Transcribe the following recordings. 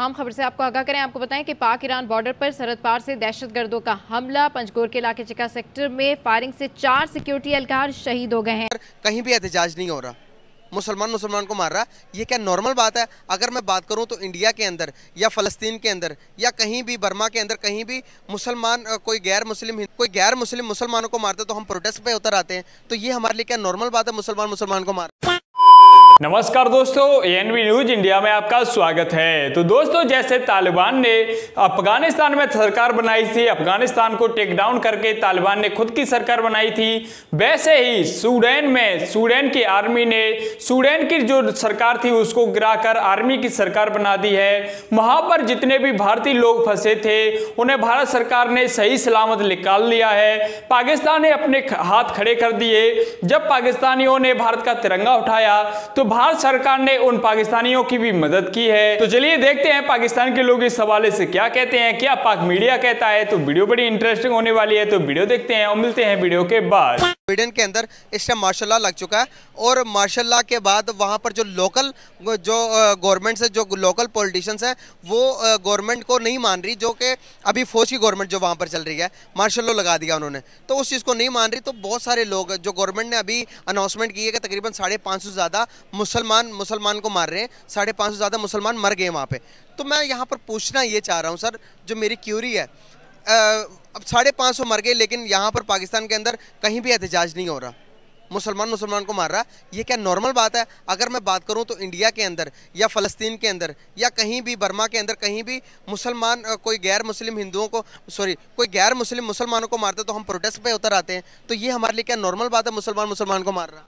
आम खबर से आपको आगाह करें आपको बताएं कि पाक ईरान बॉर्डर पर सरहद पार से दहशतगर्दों का हमला पंचगोर के इलाके चिका सेक्टर में फायरिंग से चार सिक्योरिटी एहलकार शहीद हो गए हैं कहीं भी एहतजाज नहीं हो रहा मुसलमान मुसलमान को मार रहा ये क्या नॉर्मल बात है अगर मैं बात करूं तो इंडिया के अंदर या फ़लस्तीन के अंदर या कहीं भी बर्मा के अंदर कहीं भी मुसलमान कोई गैर मुस्लिम कोई गैर मुस्लिम मुसलमानों को मारते तो हम प्रोटेस्ट पे उतर आते हैं तो ये हमारे लिए क्या नॉर्मल बात है मुसलमान मुसलमान को मार नमस्कार दोस्तों एनवी न्यूज इंडिया में आपका स्वागत है तो दोस्तों जैसे तालिबान ने अफगानिस्तान में सरकार बनाई थी अफगानिस्तान को टेक डाउन करके तालिबान ने खुद की सरकार बनाई थी वैसे ही सूडान में सूडान की आर्मी ने सूडान की जो सरकार थी उसको गिराकर आर्मी की सरकार बना दी है वहां पर जितने भी भारतीय लोग फंसे थे उन्हें भारत सरकार ने सही सलामत निकाल लिया है पाकिस्तान ने अपने हाथ खड़े कर दिए जब पाकिस्तानियों ने भारत का तिरंगा उठाया तो भारत सरकार ने उन पाकिस्तानियों की भी मदद की है तो चलिए देखते हैं पाकिस्तान के लोग इस हवाले से क्या कहते हैं क्या पाक मीडिया कहता है तो वीडियो बड़ी इंटरेस्टिंग होने वाली है तो वीडियो देखते हैं और मिलते हैं वीडियो के बाद स्वीडन के अंदर इस टाइम मार्शल लग चुका है और मार्शल के बाद वहाँ पर जो लोकल जो गवर्नमेंट से जो लोकल पॉलिटिशियंस हैं वो गवर्नमेंट को नहीं मान रही जो कि अभी फौज की गवर्नमेंट जो वहाँ पर चल रही है मार्शल लॉ लगा दिया उन्होंने तो उस चीज़ को नहीं मान रही तो बहुत सारे लोग जो गवर्नमेंट ने अभी अनाउंसमेंट की है कि तकरीबन साढ़े पाँच सौ ज़्यादा मुसलमान मुसलमान को मार रहे हैं साढ़े पाँच सौ ज़्यादा मुसलमान मर गए वहाँ पर तो मैं यहाँ पर पूछना ये चाह रहा हूँ सर जो मेरी क्यूरी है अब साढ़े पाँच सौ मर गए लेकिन यहाँ पर पाकिस्तान के अंदर कहीं भी एहतजाज नहीं हो रहा मुसलमान मुसलमान को मार रहा ये क्या नॉर्मल बात है अगर मैं बात करूँ तो इंडिया के अंदर या फ़लस्तीन के अंदर या कहीं भी बर्मा के अंदर कहीं भी मुसलमान कोई गैर मुस्लिम हिंदुओं को सॉरी कोई गैर मुस्लिम मुसलमानों को मारते तो हम प्रोटेस्ट पर उतर आते हैं तो ये हमारे लिए क्या नॉर्मल बात है मुसलमान मुसलमान को मार रहा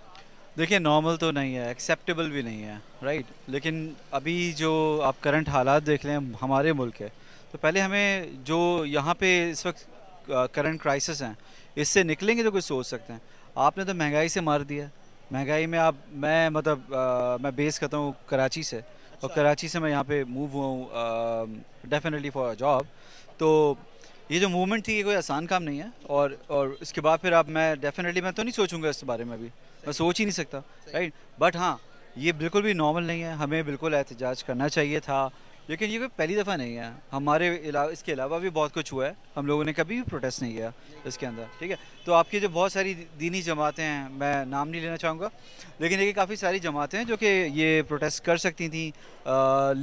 देखिए नॉर्मल तो नहीं है एक्सेप्टेबल भी नहीं है राइट लेकिन अभी जो आप करंट हालात देख रहे हैं हमारे मुल्क है तो पहले हमें जो यहाँ पे इस वक्त करंट क्राइसिस हैं इससे निकलेंगे तो कुछ सोच सकते हैं आपने तो महंगाई से मार दिया महंगाई में आप मैं मतलब आ, मैं बेस करता हूँ कराची से अच्छा। और कराची से मैं यहाँ पे मूव हुआ हूँ डेफिनेटली फॉर जॉब तो ये जो मूवमेंट थी ये कोई आसान काम नहीं है और और इसके बाद फिर आप मैं डेफिनेटली मैं तो नहीं सोचूंगा इस बारे में अभी मैं सोच ही नहीं सकता राइट बट हाँ ये बिल्कुल भी नॉर्मल नहीं है हमें बिल्कुल एहतजाज करना चाहिए था लेकिन ये कोई पहली दफ़ा नहीं है हमारे इला, इसके अलावा भी बहुत कुछ हुआ है हम लोगों ने कभी भी प्रोटेस्ट नहीं किया इसके अंदर ठीक है तो आपकी जो बहुत सारी दीनी जमातें हैं मैं नाम नहीं लेना चाहूँगा लेकिन देखिए काफ़ी सारी जमातें हैं जो कि ये प्रोटेस्ट कर सकती थी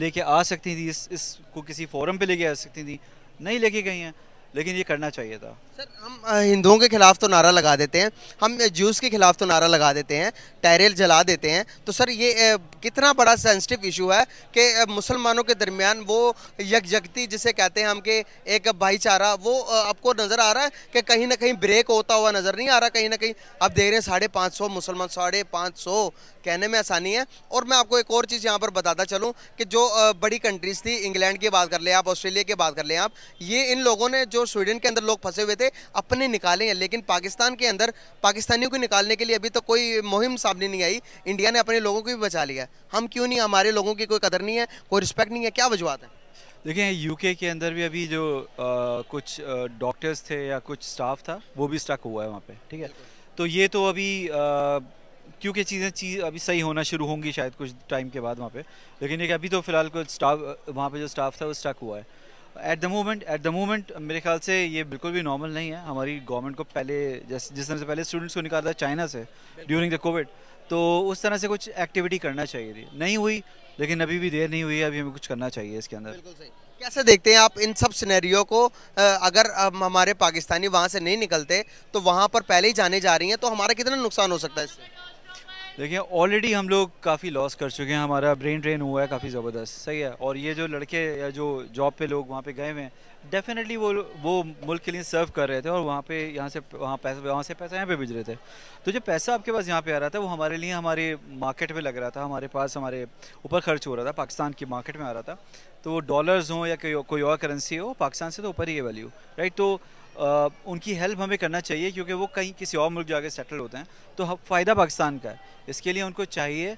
लेके आ सकती थी इस इसको किसी फोरम पर लेके आ सकती थी नहीं लेके गई हैं लेकिन ये करना चाहिए था सर हम हिंदुओं के खिलाफ तो नारा लगा देते हैं हम जूस के खिलाफ तो नारा लगा देते हैं टायरेल जला देते हैं तो सर ये कितना बड़ा सेंसिटिव इशू है कि मुसलमानों के दरमियान वो यकजगती जिसे कहते हैं हम के एक भाईचारा वो आपको नज़र आ रहा है कि कहीं ना कहीं ब्रेक होता हुआ नज़र नहीं आ रहा कहीं ना कहीं आप देख रहे हैं साढ़े पाँच सौ मुसलमान साढ़े पाँच सौ कहने में आसानी है और मैं आपको एक और चीज़ यहाँ पर बताता चलूँ कि जो बड़ी कंट्रीज़ थी इंग्लैंड की बात कर लें आप ऑस्ट्रेलिया की बात कर लें आप ये इन लोगों ने जो स्वीडन के अंदर लोग फंसे हुए थे अपने निकाले हैं लेकिन पाकिस्तान के अंदर पाकिस्तानियों को निकालने के लिए अभी तो कोई मुहिम सामने नहीं आई इंडिया ने अपने लोगों को भी बचा लिया हम क्यों नहीं हमारे लोगों की कोई कदर नहीं है कोई रिस्पेक्ट नहीं है क्या वजुआत है देखिए यूके के अंदर भी अभी जो आ, कुछ डॉक्टर्स थे या कुछ स्टाफ था वो भी स्टक हुआ है वहाँ पे ठीक है तो ये तो अभी क्योंकि चीज़ें चीज़ अभी सही होना शुरू होंगी शायद कुछ टाइम के बाद वहाँ पे लेकिन एक अभी तो फिलहाल को स्टाफ वहाँ पे जो स्टाफ था वो स्टक हुआ है at the moment at the moment मेरे ख्याल से ये बिल्कुल भी नॉर्मल नहीं है हमारी गवर्नमेंट को पहले जैसे जिस तरह से पहले स्टूडेंट्स को निकाला चाइना से ड्यूरिंग द कोविड तो उस तरह से कुछ एक्टिविटी करना चाहिए थी नहीं हुई लेकिन अभी भी देर नहीं हुई है अभी हमें कुछ करना चाहिए इसके अंदर कैसे देखते हैं आप इन सब सिनेरियो को अगर हमारे पाकिस्तानी वहाँ से नहीं निकलते तो वहाँ पर पहले ही जाने जा रही हैं तो हमारा कितना नुकसान हो सकता है इससे देखिए ऑलरेडी हम लोग काफ़ी लॉस कर चुके हैं हमारा ब्रेन ड्रेन हुआ है काफ़ी ज़बरदस्त सही है और ये जो लड़के या जो जॉब पे लोग वहाँ पे गए हुए हैं डेफिनेटली वो वो मुल्क के लिए सर्व कर रहे थे और वहाँ पे यहाँ से वहाँ पैसा वहाँ से पैसा यहाँ पे भेज रहे थे तो जो पैसा आपके पास यहाँ पे आ रहा था वो हमारे लिए हमारे मार्केट में लग रहा था हमारे पास हमारे ऊपर खर्च हो रहा था पाकिस्तान की मार्केट में आ रहा था तो डॉलर्स हों या कोई और करेंसी हो पाकिस्तान से तो ऊपर ही है वैल्यू राइट तो उनकी हेल्प हमें करना चाहिए क्योंकि वो कहीं किसी और मुल्क जाके सेटल होते हैं तो फ़ायदा पाकिस्तान का है इसके लिए उनको चाहिए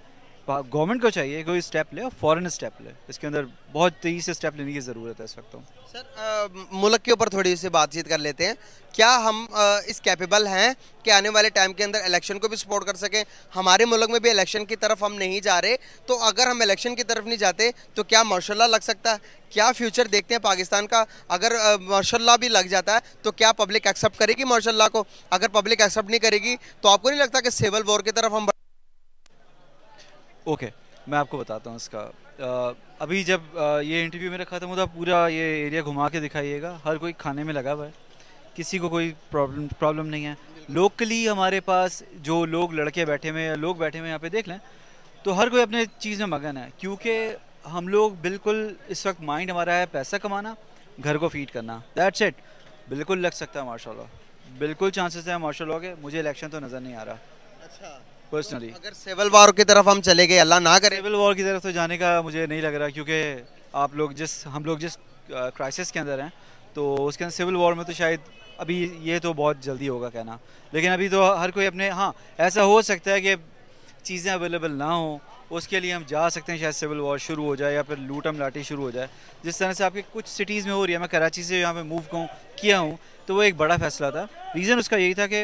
गवर्नमेंट को चाहिए कोई स्टेप ले और फॉरन स्टेप ले इसके अंदर बहुत तेज़ी से स्टेप लेने की ज़रूरत है इस वक्त तो। सर मुल्क के ऊपर थोड़ी सी बातचीत कर लेते हैं क्या हम आ, इस कैपेबल हैं कि आने वाले टाइम के अंदर इलेक्शन को भी सपोर्ट कर सकें हमारे मुल्क में भी इलेक्शन की तरफ हम नहीं जा रहे तो अगर हम इलेक्शन की तरफ नहीं जाते तो क्या मार्शल लग सकता है क्या फ्यूचर देखते हैं पाकिस्तान का अगर मार्शल भी लग जाता है तो क्या पब्लिक एक्सेप्ट करेगी मार्शल को अगर पब्लिक एक्सेप्ट नहीं करेगी तो आपको नहीं लगता कि सिविल वॉर की तरफ हम ओके मैं आपको बताता हूँ इसका आ, अभी जब आ, ये इंटरव्यू मेरा ख़त्म होता पूरा ये एरिया घुमा के दिखाइएगा हर कोई खाने में लगा हुआ है किसी को कोई प्रॉब्लम प्रॉब्लम नहीं है लोकली हमारे पास जो लोग लड़के बैठे हुए हैं लोग बैठे हुए यहाँ पे देख लें तो हर कोई अपने चीज़ में मगन है क्योंकि हम लोग बिल्कुल इस वक्त माइंड हमारा है पैसा कमाना घर को फीड करना दैट्स इट बिल्कुल लग सकता है माशा बिल्कुल चांसेस है माशा के मुझे इलेक्शन तो नज़र नहीं आ रहा अच्छा पर्सनली अगर सिविल वॉर की तरफ हम चले गए अल्लाह ना करे सिविल वॉर की तरफ तो जाने का मुझे नहीं लग रहा क्योंकि आप लोग जिस हम लोग जिस क्राइसिस के अंदर हैं तो उसके अंदर सिविल वॉर में तो शायद अभी ये तो बहुत जल्दी होगा कहना लेकिन अभी तो हर कोई अपने हाँ ऐसा हो सकता है कि चीज़ें अवेलेबल ना हों उसके लिए हम जा सकते हैं शायद सिविल वॉर शुरू हो जाए या फिर लूटम लाटी शुरू हो जाए जिस तरह से आपके कुछ सिटीज़ में हो रही है मैं कराची से यहाँ पे मूव कहूँ किया हूँ तो वो एक बड़ा फैसला था रीज़न उसका यही था कि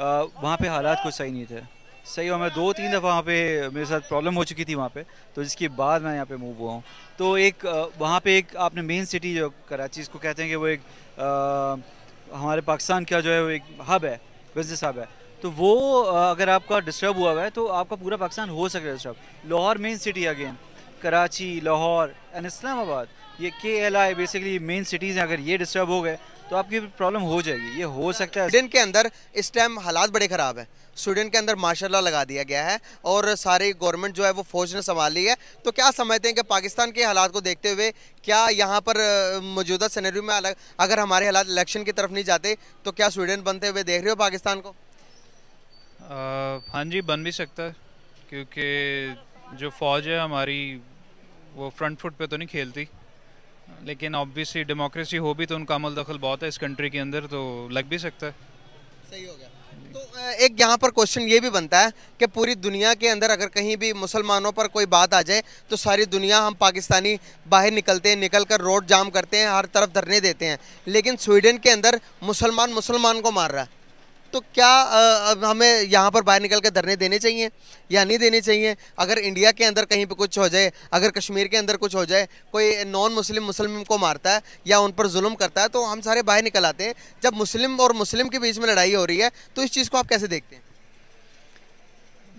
वहाँ पे हालात कुछ सही नहीं थे सही हो मैं दो तीन दफ़ा वहाँ पे मेरे साथ प्रॉब्लम हो चुकी थी वहाँ पे तो जिसके बाद मैं यहाँ पे मूव हुआ हूँ तो एक वहाँ पे एक आपने मेन सिटी जो कराची इसको कहते हैं कि वो एक आ, हमारे पाकिस्तान का जो है वो एक हब है बिजनेस हब है तो वो अगर आपका डिस्टर्ब हुआ हुआ है तो आपका पूरा पाकिस्तान हो सके disturb Lahore main city again Karachi Lahore and Islamabad ये K L I basically main cities हैं अगर ये डिस्टर्ब हो गए तो आपकी प्रॉब्लम हो जाएगी ये हो अच्छा। सकता है स्वीडन के अंदर इस टाइम हालात बड़े ख़राब है स्वीडन के अंदर माशाल्लाह लगा दिया गया है और सारी गवर्नमेंट जो है वो फौज ने संभाल ली है तो क्या समझते हैं कि पाकिस्तान के हालात को देखते हुए क्या यहाँ पर मौजूदा सैनरी में अलग अगर हमारे हालात इलेक्शन की तरफ नहीं जाते तो क्या स्वीडन बनते हुए देख रहे हो पाकिस्तान को हाँ जी बन भी सकता है क्योंकि जो फौज है हमारी वो फ्रंट फुट पर तो नहीं खेलती लेकिन ऑब्वियसली डेमोक्रेसी हो भी तो उनका अमल दखल बहुत है इस कंट्री के अंदर तो लग भी सकता है सही हो गया तो एक यहाँ पर क्वेश्चन ये भी बनता है कि पूरी दुनिया के अंदर अगर कहीं भी मुसलमानों पर कोई बात आ जाए तो सारी दुनिया हम पाकिस्तानी बाहर निकलते हैं निकल कर रोड जाम करते हैं हर तरफ धरने देते हैं लेकिन स्वीडन के अंदर मुसलमान मुसलमान को मार रहा है तो क्या आ, हमें यहाँ पर बाहर निकल के धरने देने चाहिए या नहीं देने चाहिए अगर इंडिया के अंदर कहीं पर कुछ हो जाए अगर कश्मीर के अंदर कुछ हो जाए कोई नॉन मुस्लिम मुस्लिम को मारता है या उन पर जुल्म करता है तो हम सारे बाहर निकल आते हैं जब मुस्लिम और मुस्लिम के बीच में लड़ाई हो रही है तो इस चीज़ को आप कैसे देखते हैं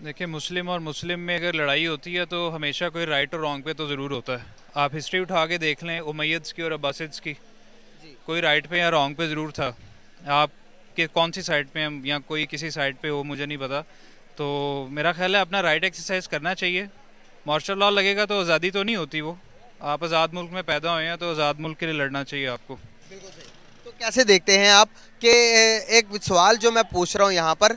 देखिए मुस्लिम और मुस्लिम में अगर लड़ाई होती है तो हमेशा कोई राइट और रॉन्ग पे तो ज़रूर होता है आप हिस्ट्री उठा के देख लें उमैद्स की और अब्बासिड्स की कोई राइट पे या रॉन्ग पे ज़रूर था आप कि कौन सी साइड पे हम या कोई किसी साइड पे हो मुझे नहीं पता तो मेरा ख्याल है अपना राइट एक्सरसाइज करना चाहिए मार्शल लॉ लगेगा तो आज़ादी तो नहीं होती वो आप आज़ाद मुल्क में पैदा हुए हैं तो आज़ाद मुल्क के लिए लड़ना चाहिए आपको तो कैसे देखते हैं आप कि एक सवाल जो मैं पूछ रहा हूँ यहाँ पर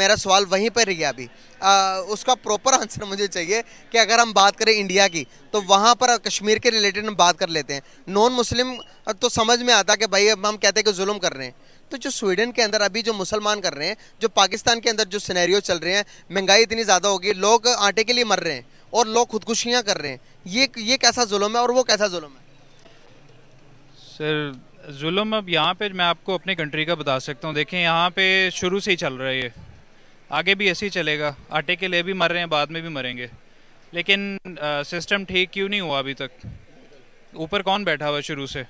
मेरा सवाल वहीं पर गया अभी आ, उसका प्रॉपर आंसर मुझे चाहिए कि अगर हम बात करें इंडिया की तो वहाँ पर कश्मीर के रिलेटेड हम बात कर लेते हैं नॉन मुस्लिम तो समझ में आता कि भाई अब हम कहते हैं कि जुल्म कर रहे हैं तो जो स्वीडन के अंदर अभी जो मुसलमान कर रहे हैं जो पाकिस्तान के अंदर जो सिनेरियो चल रहे हैं महंगाई इतनी ज़्यादा होगी लोग आटे के लिए मर रहे हैं और लोग खुदकुशियाँ कर रहे हैं ये ये कैसा जुल्म है और वो कैसा जुल्म है सर जुल्म अब यहाँ पे मैं आपको अपनी कंट्री का बता सकता हूँ देखें यहाँ पे शुरू से ही चल रहा है ये आगे भी ऐसे ही चलेगा आटे के लिए भी मर रहे हैं बाद में भी मरेंगे लेकिन आ, सिस्टम ठीक क्यों नहीं हुआ अभी तक ऊपर कौन बैठा हुआ शुरू से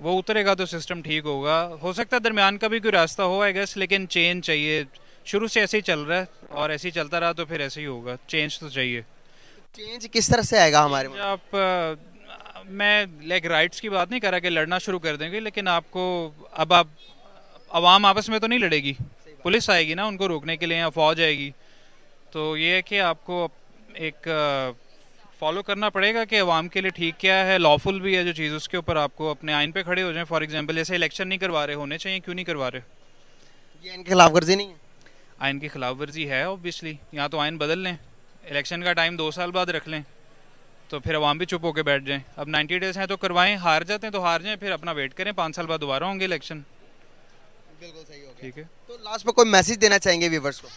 वो उतरेगा तो सिस्टम ठीक होगा हो सकता है दरमियान का भी कोई रास्ता हो आई गेस लेकिन चेंज चाहिए शुरू से ऐसे ही चल रहा है और ऐसे ही चलता रहा तो फिर ऐसे ही होगा चेंज तो चाहिए चेंज किस तरह से आएगा हमारे आप मैं लाइक राइट्स की बात नहीं कर रहा कि लड़ना शुरू कर देंगे लेकिन आपको अब आप आवाम आपस में तो नहीं लड़ेगी पुलिस आएगी ना उनको रोकने के लिए या फौज आएगी तो ये है कि आपको एक फॉलो करना पड़ेगा कि अवाम के लिए ठीक क्या है लॉफुल भी है जो चीज़ उसके ऊपर आपको अपने आइन पे खड़े हो जाएं फॉर एग्जांपल जैसे इलेक्शन नहीं करवा रहे होने चाहिए क्यों नहीं करवा रहे ये आइन की खिलाफ वर्जी नहीं है आइन की खिलाफ वर्जी है ऑब्वियसली यहाँ तो आइन बदल लें इलेक्शन का टाइम दो साल बाद रख लें तो फिर अवाम भी चुप होकर बैठ जाएँ अब नाइन्टी डेज हैं तो करवाएँ हार जाते हैं तो हार जाएँ फिर अपना वेट करें पाँच साल बाद दोबारा होंगे इलेक्शन बिल्कुल सही हो ठीक है तो लास्ट में कोई मैसेज देना चाहेंगे व्यूवर्स को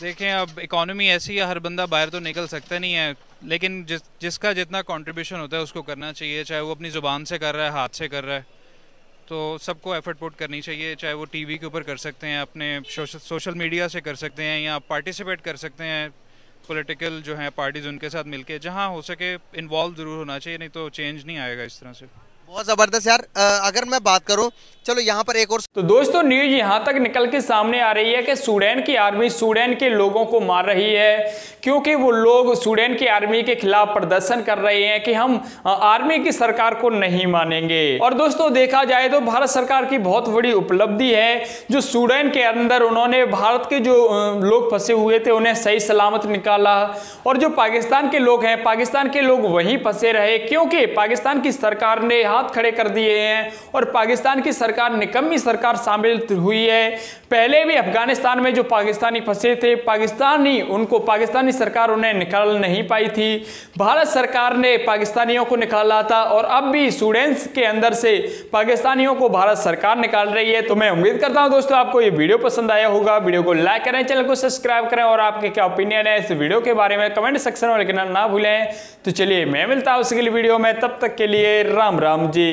देखें अब इकोनॉमी ऐसी है हर बंदा बाहर तो निकल सकता नहीं है लेकिन जिस जिसका जितना कंट्रीब्यूशन होता है उसको करना चाहिए चाहे वो अपनी ज़ुबान से कर रहा है हाथ से कर रहा है तो सबको एफर्ट पुट करनी चाहिए चाहे वो टीवी के ऊपर कर सकते हैं अपने सोशल मीडिया से कर सकते हैं या पार्टिसिपेट कर सकते हैं पॉलिटिकल जो हैं पार्टीज़ उनके साथ मिलके जहां हो सके इन्वॉल्व ज़रूर होना चाहिए नहीं तो चेंज नहीं आएगा इस तरह से बहुत ज़बरदस्त यार अगर मैं बात करूं चलो यहाँ पर एक और तो दोस्तों न्यूज यहाँ तक निकल के सामने आ रही है कि सूडान की आर्मी सूडान के लोगों को मार रही है क्योंकि वो लोग सूडान की आर्मी के खिलाफ प्रदर्शन कर रहे हैं कि हम आर्मी की सरकार को नहीं मानेंगे और दोस्तों देखा जाए तो भारत सरकार की बहुत बड़ी उपलब्धि है जो सूडान के अंदर उन्होंने भारत के जो लोग फंसे हुए थे उन्हें सही सलामत निकाला और जो पाकिस्तान के लोग हैं पाकिस्तान के लोग वहीं फंसे रहे क्योंकि पाकिस्तान की सरकार ने यहाँ खड़े कर दिए हैं और पाकिस्तान की सरकार निकम्मी सरकार शामिल हुई है पहले भी अफगानिस्तान में जो पाकिस्तानी फंसे थे पाकिस्तानी उनको पाकिस्तानी सरकार उन्हें निकाल नहीं पाई थी भारत सरकार ने पाकिस्तानियों को निकाला था और अब भी स्टूडेंट्स के अंदर से पाकिस्तानियों को भारत सरकार निकाल रही है तो मैं उम्मीद करता हूँ दोस्तों आपको ये वीडियो पसंद आया होगा वीडियो को लाइक करें चैनल को सब्सक्राइब करें और आपके क्या ओपिनियन है इस वीडियो के बारे में कमेंट सेक्शन में लिखना ना भूलें तो चलिए मैं मिलता हूँ उसके लिए वीडियो में तब तक के लिए राम राम जी